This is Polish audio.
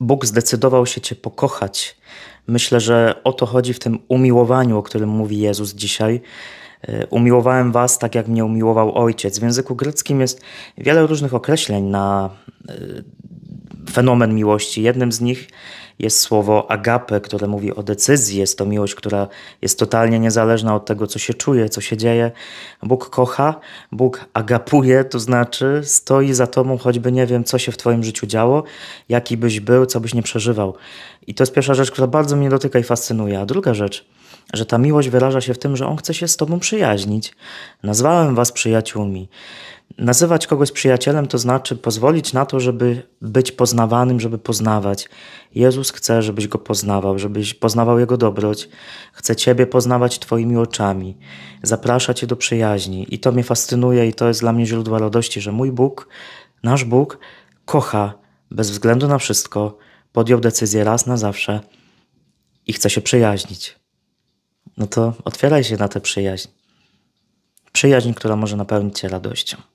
Bóg zdecydował się Cię pokochać. Myślę, że o to chodzi w tym umiłowaniu, o którym mówi Jezus dzisiaj. E, umiłowałem Was tak, jak mnie umiłował Ojciec. W języku greckim jest wiele różnych określeń na e, fenomen miłości. Jednym z nich jest słowo agape, które mówi o decyzji. Jest to miłość, która jest totalnie niezależna od tego, co się czuje, co się dzieje. Bóg kocha, Bóg agapuje, to znaczy stoi za tobą, choćby nie wiem, co się w twoim życiu działo, jaki byś był, co byś nie przeżywał. I to jest pierwsza rzecz, która bardzo mnie dotyka i fascynuje. A druga rzecz, że ta miłość wyraża się w tym, że on chce się z tobą przyjaźnić. Nazwałem was przyjaciółmi. Nazywać kogoś przyjacielem to znaczy pozwolić na to, żeby być poznawanym, żeby poznawać. Jezus chce, żebyś go poznawał, żebyś poznawał jego dobroć. Chce ciebie poznawać twoimi oczami. Zaprasza cię do przyjaźni. I to mnie fascynuje i to jest dla mnie źródło radości, że mój Bóg, nasz Bóg, kocha bez względu na wszystko, podjął decyzję raz na zawsze i chce się przyjaźnić no to otwieraj się na tę przyjaźń. Przyjaźń, która może napełnić cię radością.